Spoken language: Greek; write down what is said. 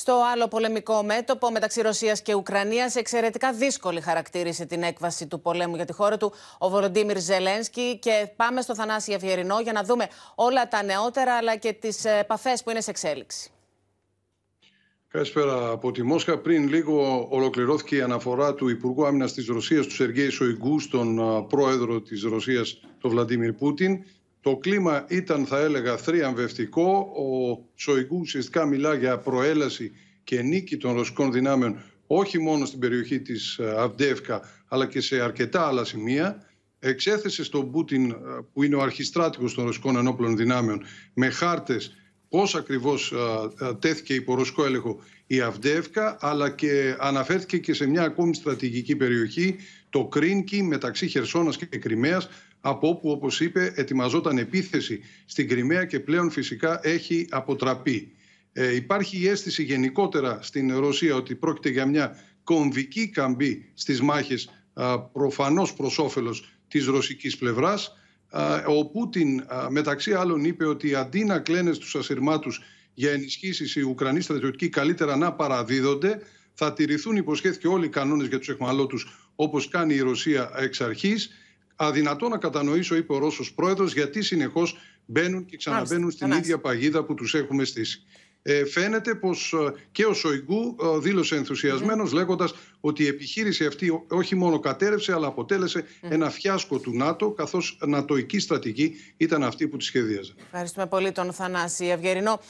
Στο άλλο πολεμικό μέτωπο μεταξύ Ρωσίας και Ουκρανίας, εξαιρετικά δύσκολη χαρακτήρισε την έκβαση του πολέμου για τη χώρα του ο Βολοντίμιρ Ζελένσκι. Και πάμε στο Θανάση Αυγερινό για να δούμε όλα τα νεότερα αλλά και τις επαφές που είναι σε εξέλιξη. Καλησπέρα από τη Μόσχα. Πριν λίγο ολοκληρώθηκε η αναφορά του Υπουργού Άμυνας της Ρωσίας, του Σεργέη Σοϊγκού, στον πρόεδρο της Ρωσίας, τον Βλαντίμιρ Πούτιν. Το κλίμα ήταν, θα έλεγα, θριαμβευτικό. Ο Σοϊγκού ουσιαστικά μιλά για προέλαση και νίκη των ρωσικών δυνάμεων όχι μόνο στην περιοχή της ε, Αυντεύκα, αλλά και σε αρκετά άλλα σημεία. Εξέθεσε στον Πούτιν, ε, που είναι ο αρχιστράτηγος των ρωσικών ενόπλων δυνάμεων, με χάρτες πώς ακριβώς τέθηκε υπό ρωσικό έλεγχο η Αυντεύκα, αλλά και αναφέρθηκε και σε μια ακόμη στρατηγική περιοχή, το Κρίνκι μεταξύ Χερσόνας και Κρυμαίας, από όπου, όπως είπε, ετοιμαζόταν επίθεση στην Κρυμαία και πλέον φυσικά έχει αποτραπεί. Ε, υπάρχει η αίσθηση γενικότερα στην Ρωσία ότι πρόκειται για μια κομβική καμπή στις μάχες προφανώς προς της ρωσικής πλευράς. Ο Πούτιν μεταξύ άλλων είπε ότι αντί να κλαίνε στους ασυρμάτους για ενισχύσεις οι Ουκρανοί στρατιωτικοί καλύτερα να παραδίδονται, θα τηρηθούν υποσχέθηκε όλοι οι κανόνες για τους εχμαλώτους όπως κάνει η Ρωσία εξ αρχής. Αδυνατό να κατανοήσω, είπε ο Ρώσος πρόεδρος, γιατί συνεχώς μπαίνουν και ξαναμπαίνουν στην ίδια παγίδα που τους έχουμε στήσει. Ε, φαίνεται πως ε, και ο Σοϊγκού ε, δήλωσε ενθουσιασμένος ναι. λέγοντας ότι η επιχείρηση αυτή όχι μόνο κατέρευσε αλλά αποτέλεσε ναι. ένα φιάσκο του ΝΑΤΟ καθώς νατοική στρατηγική ήταν αυτή που τη σχεδίαζε. Ευχαριστούμε πολύ τον Θανάση Ευγερινό.